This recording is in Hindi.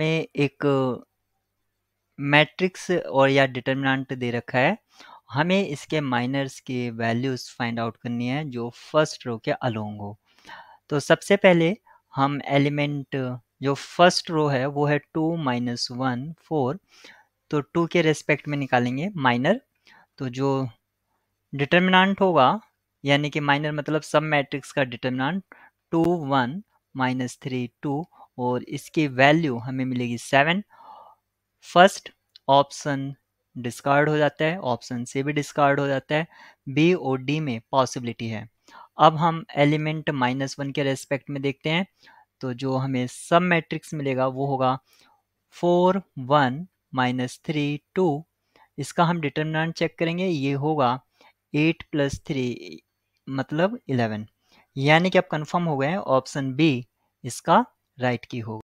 में एक मैट्रिक्स और या डिटर्मिनेंट दे रखा है हमें इसके माइनर्स के वैल्यूज फाइंड आउट करनी है जो फर्स्ट रो के अलोंग हो तो सबसे पहले हम एलिमेंट जो फर्स्ट रो है वो है टू माइनस वन फोर तो टू के रेस्पेक्ट में निकालेंगे माइनर तो जो डिटर्मिनेंट होगा यानी कि माइनर मतलब सब मैट्रिक्स का determinant two one minus three two और इसकी वैल्यू हमें मिलेगी सेवन फर्स्ट ऑप्शन डिस्कार्ड हो जाता है ऑप्शन से भी डिस्कार्ड हो जाता है बी और डी में पॉसिबिलिटी है अब हम एलिमेंट माइनस वन के रेस्पेक्ट में देखते हैं तो जो हमें सब मैट्रिक्स मिलेगा वो होगा four one minus three two इसका हम डिटर्मिनेंट चेक करेंगे ये होगा एट प्लस थ्री मतलब इलेवन यानी कि आप कंफर्म हो गए ऑप्शन बी इसका राइट की होगा